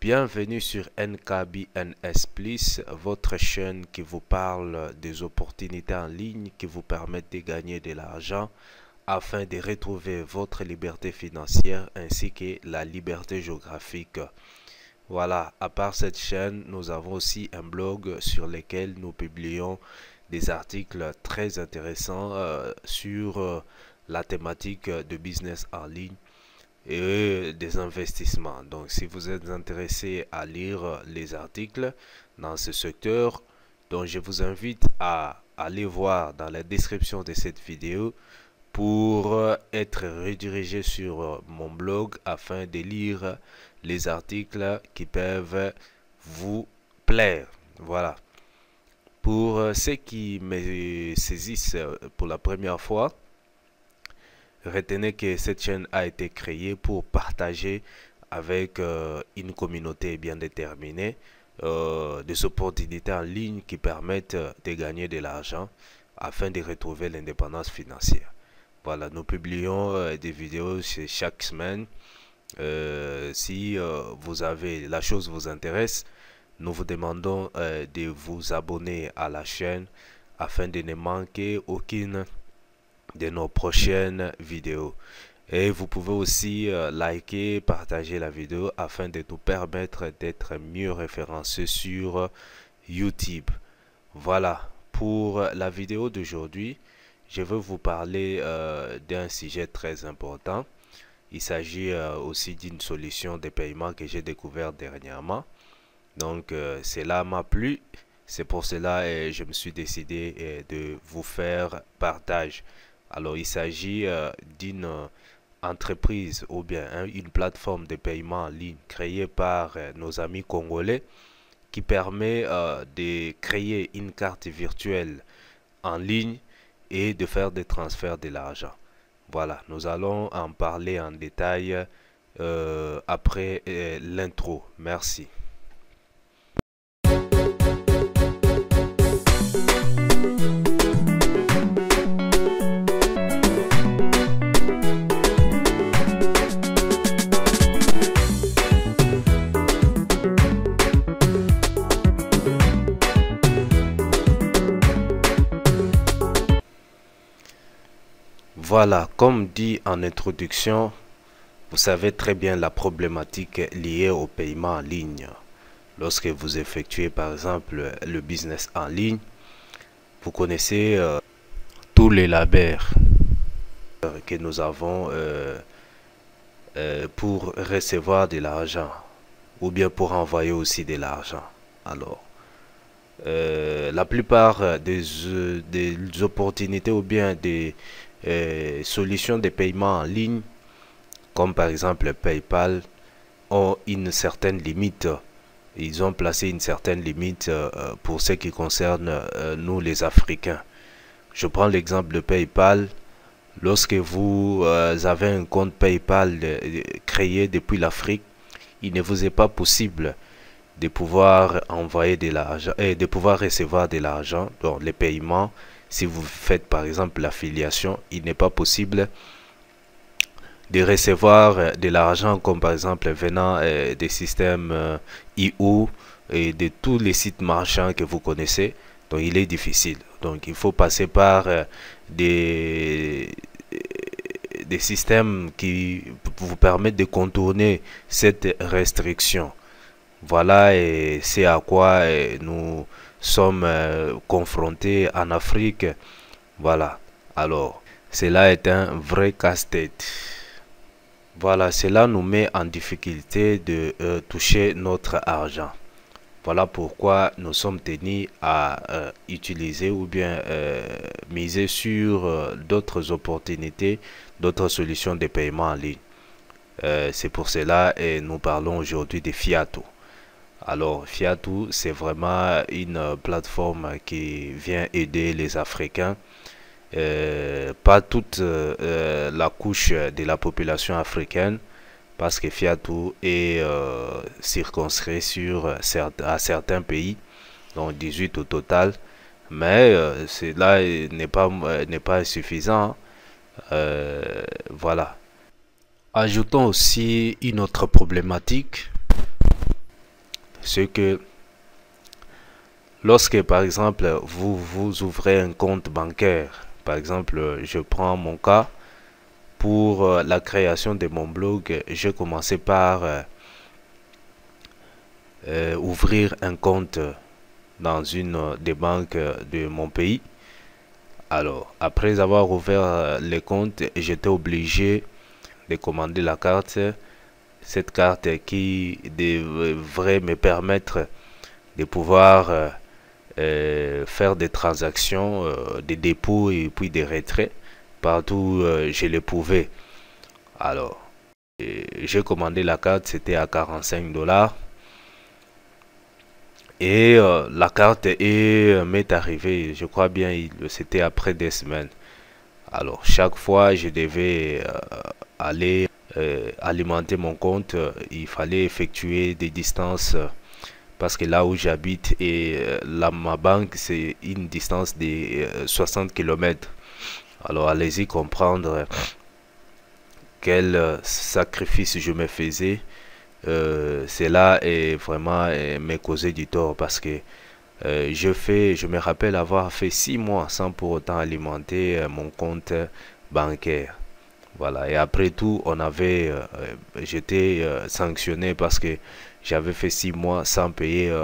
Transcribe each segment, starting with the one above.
Bienvenue sur NKBNS votre chaîne qui vous parle des opportunités en ligne qui vous permettent de gagner de l'argent afin de retrouver votre liberté financière ainsi que la liberté géographique. Voilà, à part cette chaîne, nous avons aussi un blog sur lequel nous publions des articles très intéressants euh, sur euh, la thématique de business en ligne et des investissements. Donc si vous êtes intéressé à lire les articles dans ce secteur, donc je vous invite à aller voir dans la description de cette vidéo pour être redirigé sur mon blog afin de lire les articles qui peuvent vous plaire. Voilà. Pour ceux qui me saisissent pour la première fois, Retenez que cette chaîne a été créée pour partager avec euh, une communauté bien déterminée euh, des opportunités en ligne qui permettent euh, de gagner de l'argent afin de retrouver l'indépendance financière. Voilà, nous publions des vidéos chaque semaine. si vous avez la chose vous intéresse, nous vous demandons de vous abonner à la chaîne afin de ne manquer aucune de nos prochaines vidéos. Et vous pouvez aussi euh, liker, partager la vidéo afin de nous permettre d'être mieux référencé sur YouTube. Voilà, pour la vidéo d'aujourd'hui, je veux vous parler euh, d'un sujet très important. Il s'agit euh, aussi d'une solution de paiement que j'ai découvert dernièrement. Donc cela m'a plu. C'est pour cela et je me suis décidé de vous faire partage. Alors il s'agit euh, d'une euh, entreprise ou bien hein, une plateforme de paiement en ligne créée par euh, nos amis congolais qui permet de créer une carte virtuelle en ligne et de faire des transferts de l'argent. Voilà, nous allons en parler en détail après l'intro. Merci. Voilà, comme dit en introduction, vous savez très bien la problématique liée au paiement en ligne. Lorsque vous effectuez par exemple le business en ligne, vous connaissez euh, tous les labeurs que nous avons euh, euh, pour recevoir de l'argent ou bien pour envoyer aussi de l'argent. Alors, la plupart des, des, opportunités ou bien des, euh, solutions de paiement en ligne, comme par exemple PayPal, ont une certaine limite. Ils ont placé une certaine limite euh, euh, pour ce qui concerne euh, nous les Africains. Je prends l'exemple de PayPal. Lorsque vous avez un compte PayPal créé depuis l'Afrique, il ne vous est pas possible de pouvoir envoyer de l'argent et de pouvoir recevoir de l'argent, dans les paiements si vous faites par exemple l'affiliation, il n'est pas possible de recevoir euh, de l'argent comme par exemple venant euh, des systèmes euh, IO et de tous les sites marchands que vous connaissez. Donc il est difficile. Donc il faut passer par des, des systèmes qui vous permettent de contourner cette restriction. Voilà et c'est à quoi nous sommes euh, confrontés en Afrique. Voilà. Alors, cela est un vrai casse-tête. Voilà, cela nous met en difficulté de euh, toucher notre argent. Voilà pourquoi nous sommes tenus à euh, utiliser ou bien miser sur d'autres opportunités, d'autres solutions de paiement en ligne. C'est pour cela que nous parlons aujourd'hui des fiato. Alors Fiatou, c'est vraiment une plateforme qui vient aider les Africains. Euh, pas toute euh, la couche de la population africaine, parce que Fiatou est euh, circonscrit sur, à certains pays, donc 18 au total. Mais cela n'est pas, n'est pas suffisant. Hein. voilà. Ajoutons aussi une autre problématique c'est que lorsque, par exemple, vous, vous ouvrez un compte bancaire, par exemple, je prends mon cas, pour euh, la création de mon blog, j'ai commencé par euh, euh, ouvrir un compte dans une des banques de mon pays. Alors, après avoir ouvert le compte, j'étais obligé de commander la carte cette carte qui devrait me permettre de pouvoir euh, euh, faire des transactions, euh, des dépôts et puis des retraits partout où je le pouvais. Alors, j'ai commandé la carte, c'était à 45 dollars. Et la carte m'est arrivée, je crois bien, c'était après des semaines. Alors, chaque fois, je devais aller euh, alimenter mon compte, euh, il fallait effectuer des distances euh, parce que là où j'habite et là ma banque c'est une distance de 60 km. Alors allez-y comprendre quel sacrifice je me faisais. cela est vraiment me causé du tort parce que je fais, je me rappelle avoir fait six mois sans pour autant alimenter mon compte bancaire. Voilà, et après tout, on avait, euh, euh, j'étais euh, sanctionné parce que j'avais fait six mois sans payer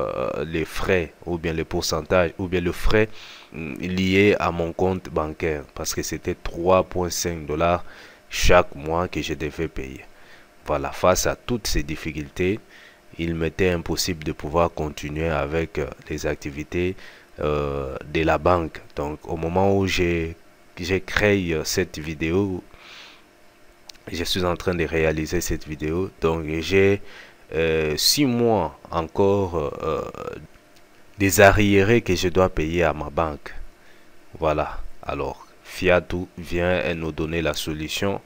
les frais ou bien le pourcentage ou bien le frais mm, lié à mon compte bancaire parce que c'était 3,5 dollars chaque mois que je devais payer. Voilà, face à toutes ces difficultés, il m'était impossible de pouvoir continuer avec les activités de la banque. Donc au moment où j'ai créé cette vidéo, je suis en train de réaliser cette vidéo donc j'ai euh, six mois encore euh, des arriérés que je dois payer à ma banque voilà alors Fiatou vient nous donner la solution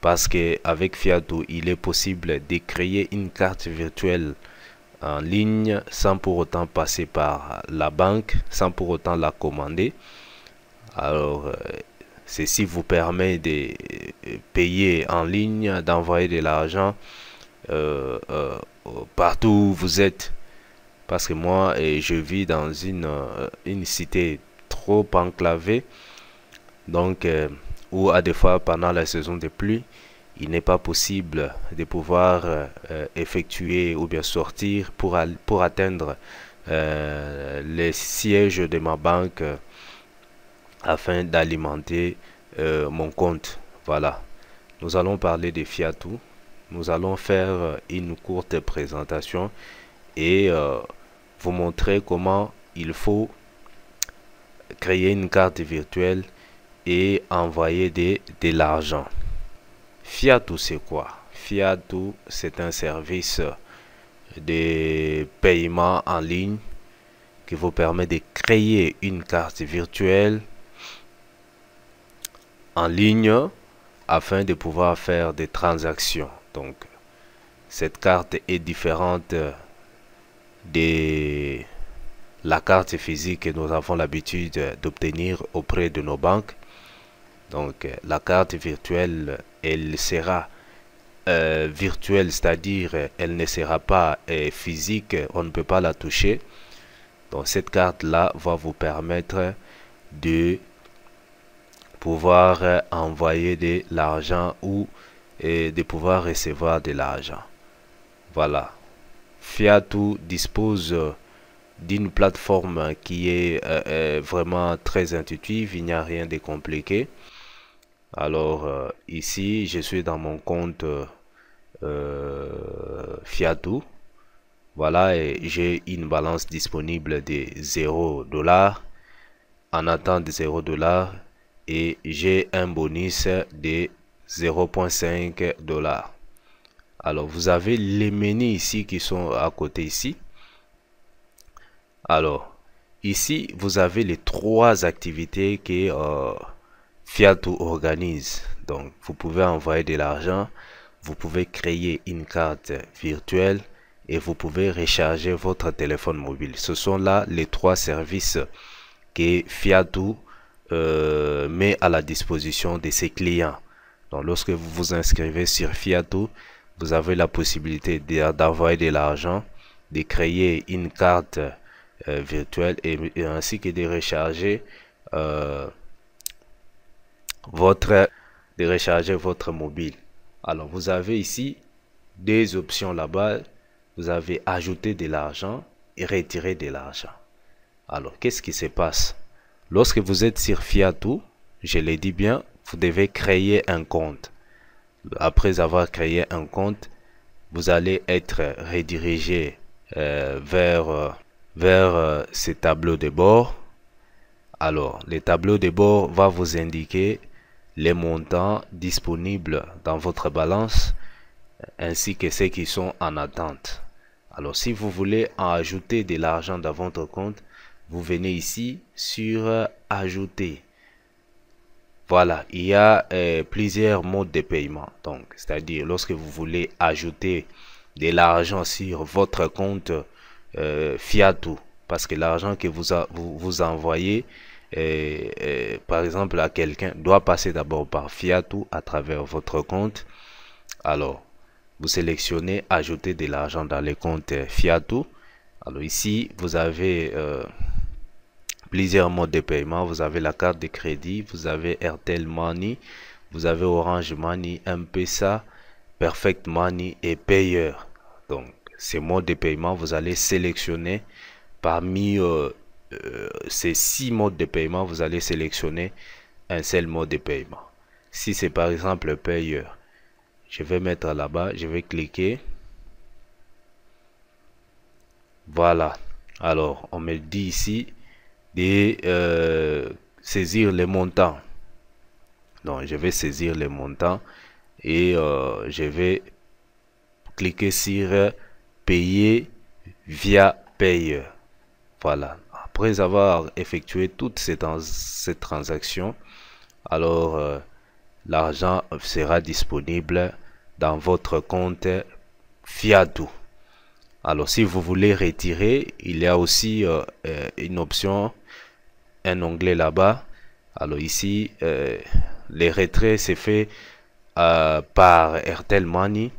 parce que avec il est possible de créer une carte virtuelle en ligne sans pour autant passer par la banque sans pour autant la commander alors euh, Ceci vous permet de payer en ligne, d'envoyer de l'argent euh, euh, partout où vous êtes. Parce que moi, je vis dans une, euh, une cité trop enclavée. Donc, où ou à des fois pendant la saison des pluies, il n'est pas possible de pouvoir effectuer ou bien sortir pour, pour atteindre les sièges de ma banque afin d'alimenter euh, mon compte. Voilà. Nous allons parler de Fiatou. Nous allons faire euh, une courte présentation et euh, vous montrer comment il faut créer une carte virtuelle et envoyer des de l'argent. Fiatou, c'est quoi Fiatou, c'est un service de paiement en ligne qui vous permet de créer une carte virtuelle en ligne afin de pouvoir faire des transactions. Donc, cette carte est différente de la carte physique que nous avons l'habitude d'obtenir auprès de nos banques. Donc, la carte virtuelle, elle sera euh, virtuelle, c'est-à-dire elle ne sera pas euh, physique, on ne peut pas la toucher. Donc, cette carte-là va vous permettre de pouvoir euh, envoyer de l'argent ou de pouvoir recevoir de l'argent. Voilà. fiatou dispose euh, d'une plateforme qui est euh, vraiment très intuitive, il n'y a rien de compliqué. Alors ici, je suis dans mon compte euh, Voilà, et j'ai une balance disponible de 0 dollars. En attente de 0 dollars, et j'ai un bonus de 0.5 dollars. Alors, vous avez les menus ici qui sont à côté ici. Alors, ici, vous avez les trois activités que euh, Fiatou organise. Donc, vous pouvez envoyer de l'argent, vous pouvez créer une carte virtuelle et vous pouvez recharger votre téléphone mobile. Ce sont là les trois services que organise euh, met à la disposition de ses clients. Donc lorsque vous vous inscrivez sur Fiatou, vous avez la possibilité d'envoyer de l'argent, de créer une carte euh, virtuelle et, ainsi que de recharger euh, votre de recharger votre mobile. Alors vous avez ici deux options là-bas. Vous avez ajouter de l'argent et retirer de l'argent. Alors qu'est-ce qui se passe Lorsque vous êtes sur Fiatou, je l'ai dit bien, vous devez créer un compte. Après avoir créé un compte, vous allez être redirigé euh, vers, euh, vers euh, ce tableau de bord. Alors, le tableau de bord va vous indiquer les montants disponibles dans votre balance ainsi que ceux qui sont en attente. Alors, si vous voulez en ajouter de l'argent dans votre compte, vous venez ici sur euh, ajouter voilà il y a euh, plusieurs modes de paiement donc c'est à dire lorsque vous voulez ajouter de l'argent sur votre compte euh, Fiatou. parce que l'argent que vous, vous, envoyez par exemple à quelqu'un doit passer d'abord par Fiatou à travers votre compte alors vous sélectionnez ajouter de l'argent dans le compte Fiatou ». alors ici vous avez plusieurs modes de paiement. Vous avez la carte de crédit, vous avez RTL Money, vous avez Orange Money, MPSA, Perfect Money et Payeur. Donc, ces modes de paiement, vous allez sélectionner parmi euh, euh, ces six modes de paiement, vous allez sélectionner un seul mode de paiement. Si c'est par exemple Payeur, je vais mettre là-bas, je vais cliquer. Voilà. Alors, on me dit ici de euh, saisir les montants. Donc, je vais saisir les montants et euh, je vais cliquer sur euh, payer via paye. Voilà. Après avoir effectué toutes ces, ces transactions, alors l'argent sera disponible dans votre compte Fiatou. Alors si vous voulez retirer, il y a aussi une option un onglet là-bas. Alors ici, euh, les retraits c'est fait euh, par Airtel Money,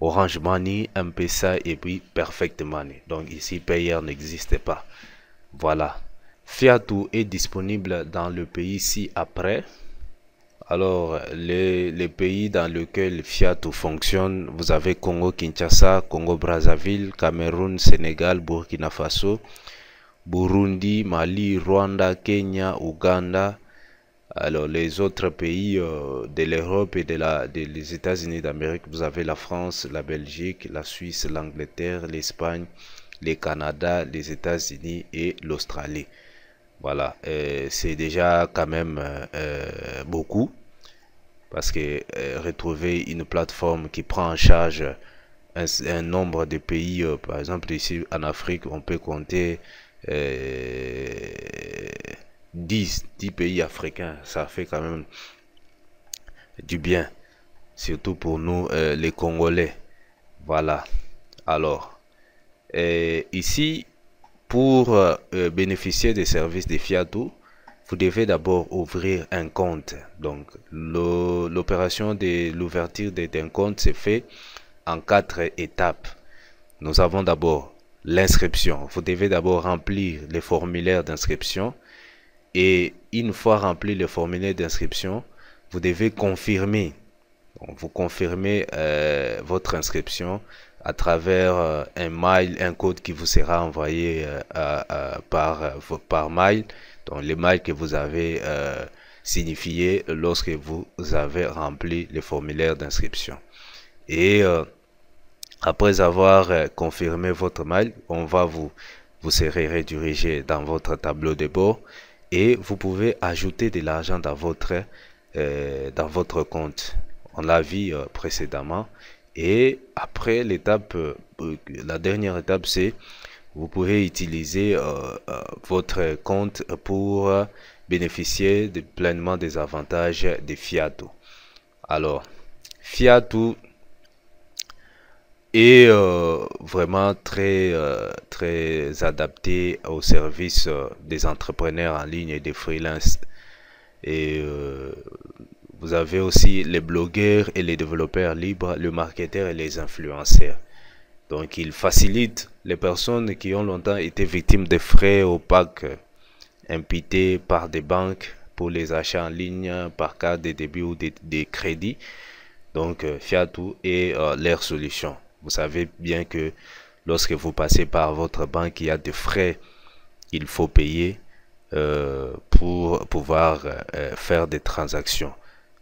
Orange Money, MPSA et puis Perfect Money. Donc ici, Payer n'existe pas. Voilà. Fiatou est disponible dans le pays ci-après. Alors, les, les, pays dans lesquels Fiatou fonctionne, vous avez Congo-Kinshasa, Congo-Brazzaville, Cameroun, Sénégal, Burkina Faso, Burundi, Mali, Rwanda, Kenya, Uganda. Alors les autres pays euh, de l'Europe et des États-Unis d'Amérique, vous avez la France, la Belgique, la Suisse, l'Angleterre, l'Espagne, le Canada, les États-Unis et l'Australie. Voilà, euh, c'est déjà quand même euh, beaucoup parce que retrouver une plateforme qui prend en charge un nombre de pays, par exemple ici en Afrique, on peut compter 10, euh, 10 pays africains, ça fait quand même du bien, surtout pour nous euh, les Congolais. Voilà. Alors, euh, ici, pour bénéficier des services de Fiatou, vous devez d'abord ouvrir un compte. Donc, l'opération de l'ouverture d'un compte se fait en quatre étapes. Nous avons d'abord l'inscription. Vous devez d'abord remplir les formulaires d'inscription et une fois rempli le formulaire d'inscription, vous devez confirmer. vous confirmez euh, votre inscription à travers euh, un mail, un code qui vous sera envoyé euh, par, euh, par mail, donc les mails que vous avez signifié lorsque vous avez rempli le formulaire d'inscription. Et après avoir euh, confirmé votre mail, on va vous, vous serez redirigé dans votre tableau de bord et vous pouvez ajouter de l'argent dans votre, euh, dans votre compte. On l'a vu euh, précédemment. Et après l'étape, la dernière étape, c'est vous pouvez utiliser votre compte pour bénéficier pleinement des avantages de Fiato. Alors, Fiato, et euh, vraiment très, euh, très adapté au service euh, des entrepreneurs en ligne et des freelances. Et vous avez aussi les blogueurs et les développeurs libres, le marketeur et les influenceurs. Donc il facilite les personnes qui ont longtemps été victimes des frais opaques imputés par des banques pour les achats en ligne par cas de débit ou des, crédits. Donc Fiatou et leur solution. Vous savez bien que lorsque vous passez par votre banque, il y a des frais qu'il faut payer euh, pour pouvoir euh, faire des transactions.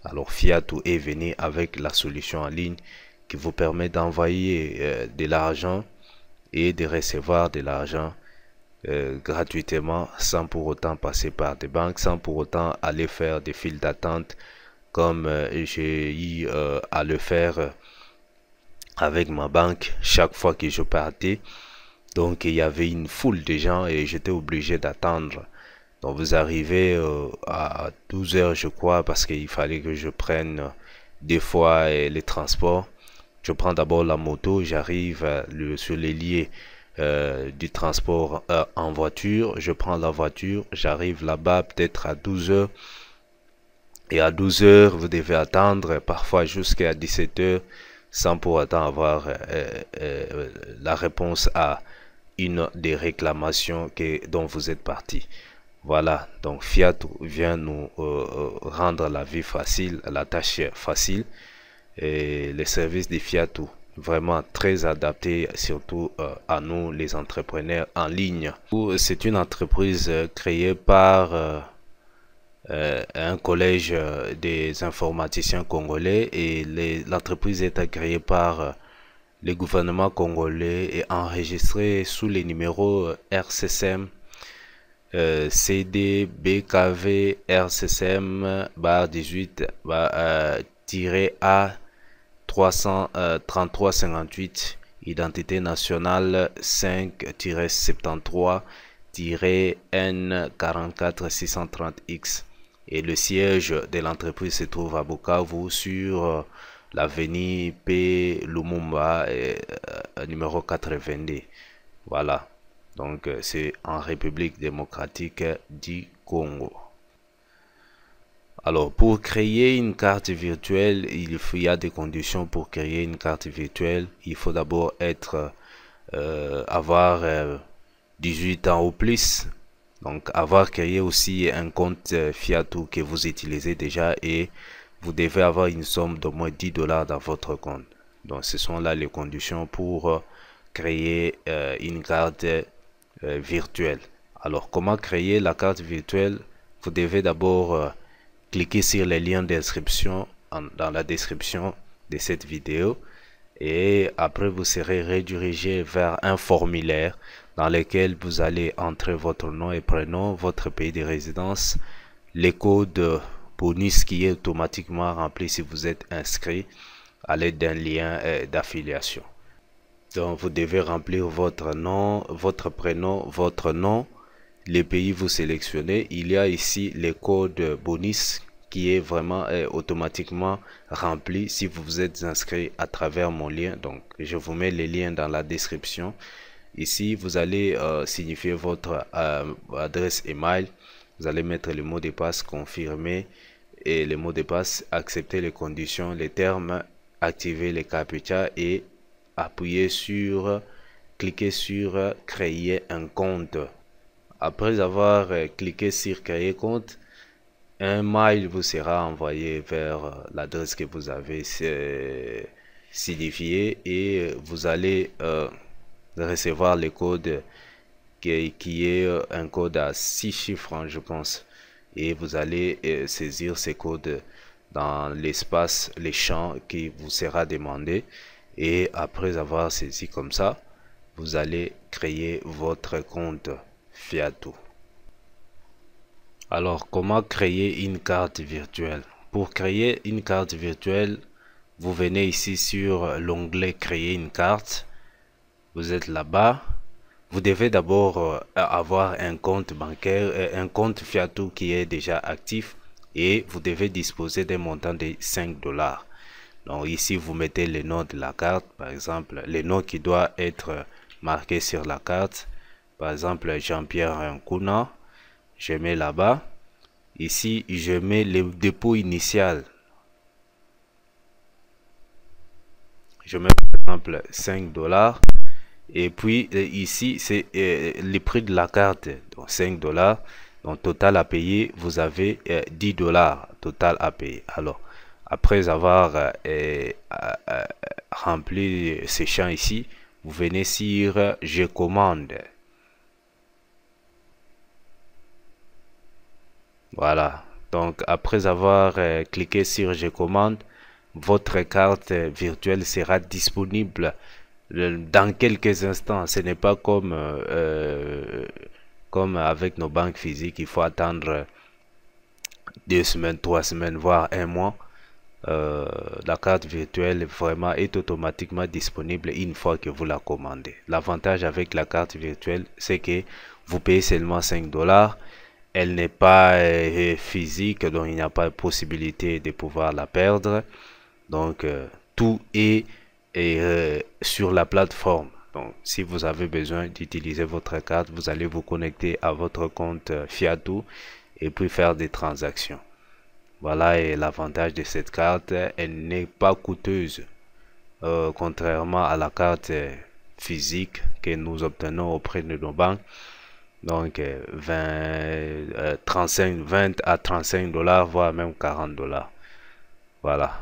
Alors Fiat ou est venu avec la solution en ligne qui vous permet d'envoyer euh, de l'argent et de recevoir de l'argent gratuitement sans pour autant passer par des banques, sans pour autant aller faire des files d'attente comme j'ai eu à le faire avec ma banque chaque fois que je partais. Donc il y avait une foule de gens et j'étais obligé d'attendre. Donc vous arrivez euh, à 12 heures je crois parce qu'il fallait que je prenne des fois euh, les transports. Je prends d'abord la moto, j'arrive euh, sur les liés du transport en voiture. Je prends la voiture, j'arrive là-bas peut-être à 12 heures. Et à 12 heures, vous devez attendre parfois jusqu'à 17 heures sans pour autant avoir euh, euh, euh, la réponse à une des réclamations que, dont vous êtes parti. Voilà, donc Fiat vient nous rendre la vie facile, la tâche facile. Et les services de Fiat, vraiment très adaptés, surtout à nous, les entrepreneurs en ligne. C'est une entreprise créée par... Euh, un collège euh, des informaticiens congolais et l'entreprise est agréée par euh, le gouvernement congolais et enregistrée sous les numéros RCSM euh, CD BKV bar 18 tiré A 33358 identité nationale 5-73-N44630X et le siège de l'entreprise se trouve à Bukavu sur euh, l'avenue P. Lumumba, euh, euh, numéro 82. Voilà. Donc c'est en République démocratique du Congo. Alors pour créer une carte virtuelle, il, y a des conditions pour créer une carte virtuelle. Il faut d'abord être avoir 18 ans ou plus donc, avoir créé aussi un compte euh, ou que vous utilisez déjà et vous devez avoir une somme d'au moins 10 dollars dans votre compte. Donc, ce sont là les conditions pour euh, créer euh, une carte virtuelle. Alors, comment créer la carte virtuelle Vous devez d'abord cliquer sur les liens d'inscription dans la description de cette vidéo et après vous serez redirigé vers un formulaire dans lesquels vous allez entrer votre nom et prénom, votre pays de résidence, les codes bonus qui est automatiquement rempli si vous êtes inscrit à l'aide d'un lien euh, d'affiliation. Donc vous devez remplir votre nom, votre prénom, votre nom, les pays vous sélectionnez. Il y a ici les codes bonus qui est vraiment euh, automatiquement rempli si vous vous êtes inscrit à travers mon lien. Donc je vous mets les liens dans la description. Ici, vous allez euh, signifier votre euh, adresse email. Vous allez mettre le mot de passe confirmer et le mot de passe accepter les conditions, les termes, activer les captcha et appuyer sur, cliquer sur créer un compte. Après avoir euh, cliqué sur créer compte, un mail vous sera envoyé vers l'adresse que vous avez signifiée et vous allez de recevoir le code qui, qui est euh, un code à 6 chiffres, hein, je pense. Et vous allez euh, saisir ces codes dans l'espace, les champs qui vous sera demandé. Et après avoir saisi comme ça, vous allez créer votre compte Fiato. Alors, comment créer une carte virtuelle Pour créer une carte virtuelle, vous venez ici sur l'onglet Créer une carte vous êtes là-bas, vous devez d'abord euh, avoir un compte bancaire, euh, un compte Fiatou qui est déjà actif et vous devez disposer d'un montant de 5 dollars. Donc ici, vous mettez le nom de la carte, par exemple, le nom qui doit être marqué sur la carte. Par exemple, Jean-Pierre Rancuna. je mets là-bas. Ici, je mets le dépôt initial. Je mets par exemple 5 dollars. Et puis euh, ici, c'est euh, le prix de la carte, donc 5 dollars. Donc total à payer, vous avez 10 euh, dollars total à payer. Alors, après avoir rempli ces champs ici, vous venez sur je commande. Voilà. Donc après avoir cliqué sur je commande, votre carte virtuelle sera disponible dans quelques instants. Ce n'est pas comme, euh, euh, comme avec nos banques physiques, il faut attendre deux semaines, trois semaines, voire un mois. Euh, la carte virtuelle vraiment est automatiquement disponible une fois que vous la commandez. L'avantage avec la carte virtuelle, c'est que vous payez seulement 5 dollars. Elle n'est pas physique, donc il n'y a pas possibilité de pouvoir la perdre. Donc, tout est et euh, sur la plateforme. Donc, si vous avez besoin d'utiliser votre carte, vous allez vous connecter à votre compte euh, Fiato et puis faire des transactions. Voilà et l'avantage de cette carte, elle n'est pas coûteuse, euh, contrairement à la carte physique que nous obtenons auprès de nos banques. Donc 20, 35, 20 à 35 dollars, voire même 40 dollars. Voilà.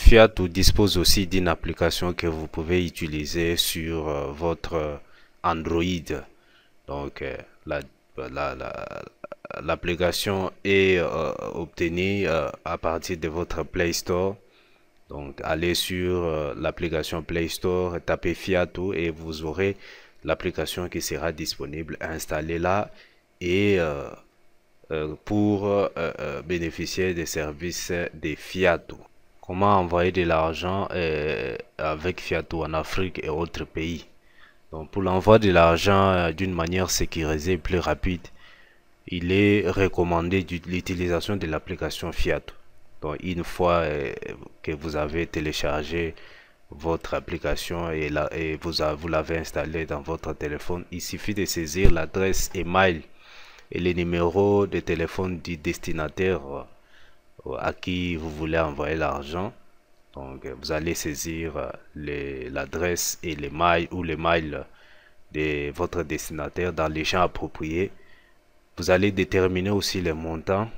Fiat dispose aussi d'une application que vous pouvez utiliser sur euh, votre euh, Android. Donc euh, l'application est obtenue à partir de votre Play Store. Donc allez sur l'application Play Store, tapez Fiato et vous aurez l'application qui sera disponible. installez là et pour bénéficier des services de Fiato comment envoyer de l'argent euh, avec Fiat en Afrique et autres pays. Donc pour l'envoi de l'argent euh, d'une manière sécurisée et plus rapide, il est recommandé l'utilisation de l'application Fiat. Donc une fois euh, que vous avez téléchargé votre application et, la, et vous, vous l'avez installée dans votre téléphone, il suffit de saisir l'adresse email et les numéros de téléphone du destinataire euh, à qui vous voulez envoyer l'argent. Donc euh, vous allez saisir euh, l'adresse et les mails ou les mails de votre destinataire dans les champs appropriés. Vous allez déterminer aussi les montants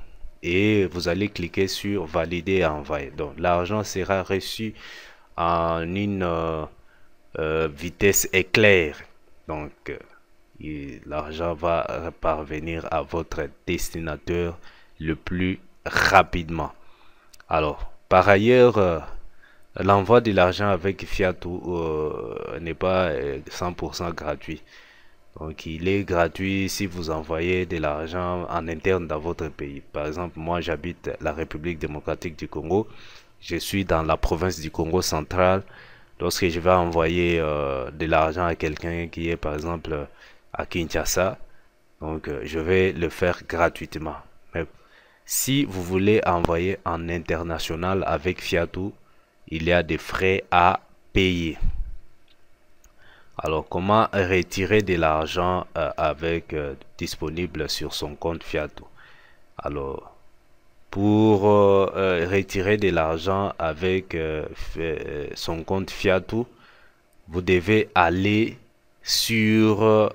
et vous allez cliquer sur valider et envoyer. Donc l'argent sera reçu en une vitesse éclair. Donc l'argent va parvenir à votre destinataire le plus rapidement. Alors, par ailleurs, euh, l'envoi de l'argent avec Fiat euh, n'est pas 100% euh, gratuit. Donc, il est gratuit si vous envoyez de l'argent en interne dans votre pays. Par exemple, moi, j'habite la République démocratique du Congo. Je suis dans la province du Congo central. Lorsque je vais envoyer de l'argent à quelqu'un qui est, par exemple, à Kinshasa, donc je vais le faire gratuitement. Si vous voulez envoyer en international avec Fiatou, il y a des frais à payer. Alors, comment retirer de l'argent euh, avec euh, disponible sur son compte Fiatou Alors, pour euh, retirer de l'argent avec son compte Fiatou, vous devez aller sur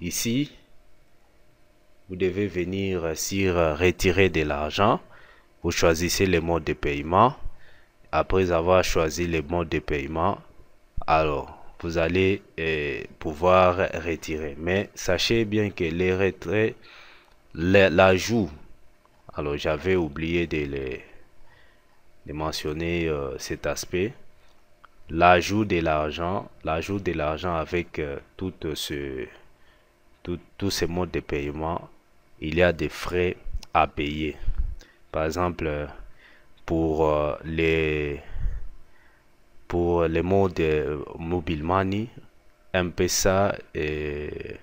ici vous devez venir euh, sur euh, retirer de l'argent. Vous choisissez le mode de paiement. Après avoir choisi le mode de paiement, alors vous allez euh, pouvoir retirer. Mais sachez bien que les retraits, l'ajout, alors j'avais oublié de, les, de mentionner cet aspect, l'ajout de l'argent, l'ajout de l'argent avec ce, tous ces modes de paiement il y a des frais à payer. Par exemple, euh, pour euh, les pour les mots de mobile money, MPSA et,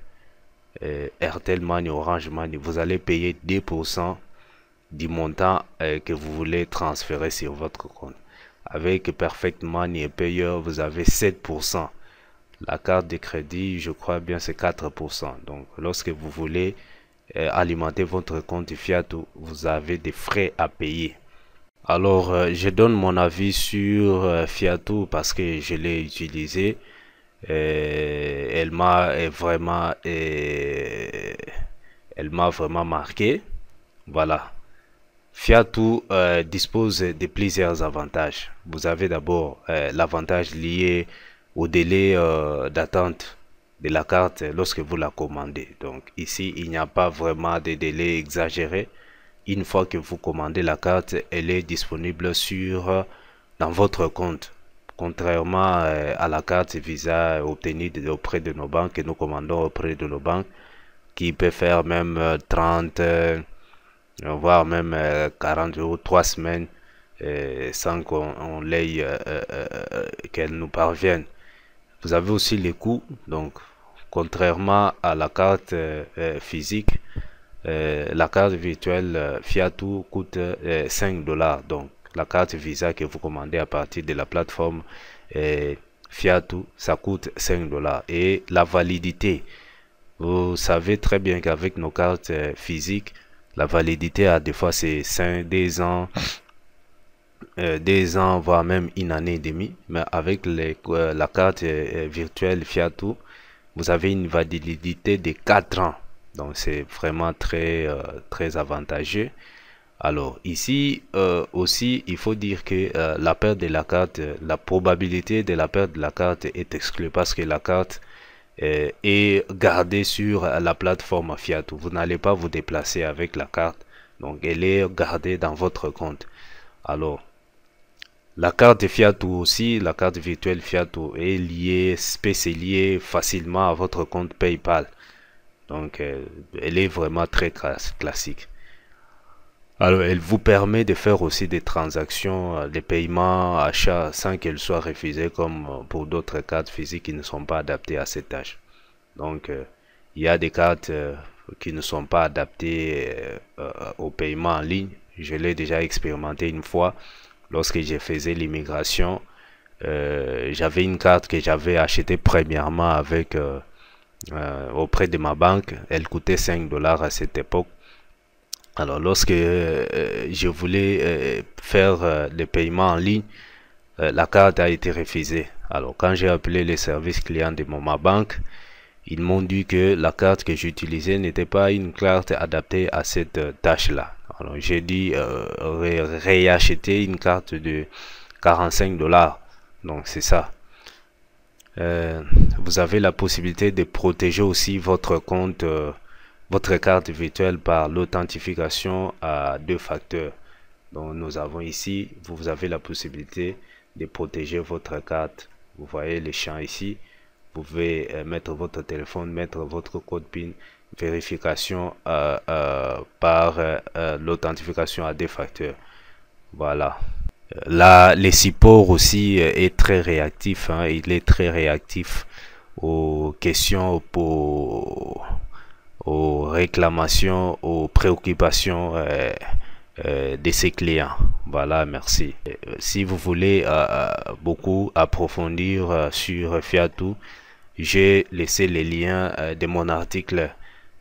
RTL Money, Orange Money, vous allez payer 2% du montant euh, que vous voulez transférer sur votre compte. Avec Perfect Money et Payeur, vous avez 7%. La carte de crédit, je crois bien, c'est 4%. Donc, lorsque vous voulez euh, alimenter votre compte Fiat, vous avez des frais à payer. Alors, euh, je donne mon avis sur euh, fiat parce que je l'ai utilisé. elle m'a vraiment, elle m'a vraiment marqué. Voilà. Fiatou dispose de plusieurs avantages. Vous avez d'abord l'avantage lié au délai d'attente de la carte lorsque vous la commandez. Donc ici, il n'y a pas vraiment de délai exagéré. Une fois que vous commandez la carte, elle est disponible sur dans votre compte. Contrairement euh, à la carte Visa obtenue auprès de nos banques, que nous commandons auprès de nos banques, qui peut faire même 30, euh, euh, voire même 40 jours, 3 semaines, sans qu'on l'ait, qu'elle nous parvienne. Vous avez aussi les coûts, donc Contrairement à la carte euh, euh, physique, euh, la carte virtuelle Fiatou coûte 5 dollars. Donc, la carte Visa que vous commandez à partir de la plateforme Fiatou, ça coûte 5 dollars. Et la validité, vous savez très bien qu'avec nos cartes physiques, la validité a des fois c'est 5, des ans, des ans, voire même une année et demie. Mais avec la carte virtuelle Fiatu, vous avez une validité de 4 ans. Donc c'est vraiment très, euh, très avantageux. Alors ici euh, aussi, il faut dire que euh, la perte de la carte, la probabilité de la perte de la carte est exclue parce que la carte est gardée sur la plateforme Fiat. Vous n'allez pas vous déplacer avec la carte. Donc elle est gardée dans votre compte. Alors la carte Fiat aussi, la carte virtuelle Fiat est liée, spécialisée facilement à votre compte PayPal. Donc, euh, elle est vraiment très classique. Alors, elle vous permet de faire aussi des transactions, euh, des paiements, achats, sans qu'elles soient refusées comme euh, pour d'autres cartes physiques qui ne sont pas adaptées à cette tâche. Donc, il y a des cartes qui ne sont pas adaptées au paiement en ligne. Je l'ai déjà expérimenté une fois lorsque je faisais l'immigration, euh, j'avais une carte que j'avais achetée premièrement avec euh, euh, auprès de ma banque. Elle coûtait 5 dollars à cette époque. Alors lorsque je voulais faire le paiement en ligne, la carte a été refusée. Alors quand j'ai appelé les services clients de ma banque, ils m'ont dit que la carte que j'utilisais n'était pas une carte adaptée à cette euh, tâche-là. Alors j'ai dit euh, réacheter une carte de 45 dollars. Donc c'est ça. Euh, vous avez la possibilité de protéger aussi votre compte, votre carte virtuelle par l'authentification à deux facteurs. Donc nous avons ici, vous avez la possibilité de protéger votre carte. Vous voyez les champs ici pouvez euh, mettre votre téléphone, mettre votre code PIN, vérification euh, euh, par l'authentification à des facteurs. Voilà. Là, les support aussi est très réactif. Hein. il est très réactif aux questions, aux réclamations, aux préoccupations de ses clients. Voilà, merci. Euh, si vous voulez euh, euh, beaucoup approfondir sur Fiatou, j'ai laissé les liens de mon article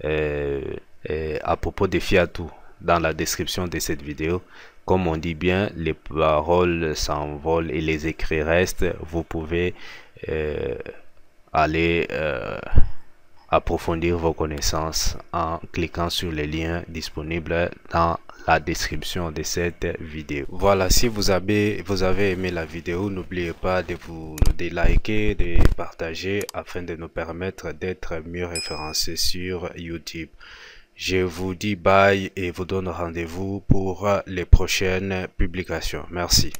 à propos de Fiatou dans la description de cette vidéo. Comme on dit bien, les paroles s'envolent et les écrits restent. Vous pouvez aller approfondir vos connaissances en cliquant sur les liens disponibles dans description de cette vidéo. Voilà, si vous avez, vous avez aimé la vidéo, n'oubliez pas de vous de liker, de partager afin de nous permettre d'être mieux référencé sur YouTube. Je vous dis bye et vous donne rendez-vous pour les prochaines publications. Merci.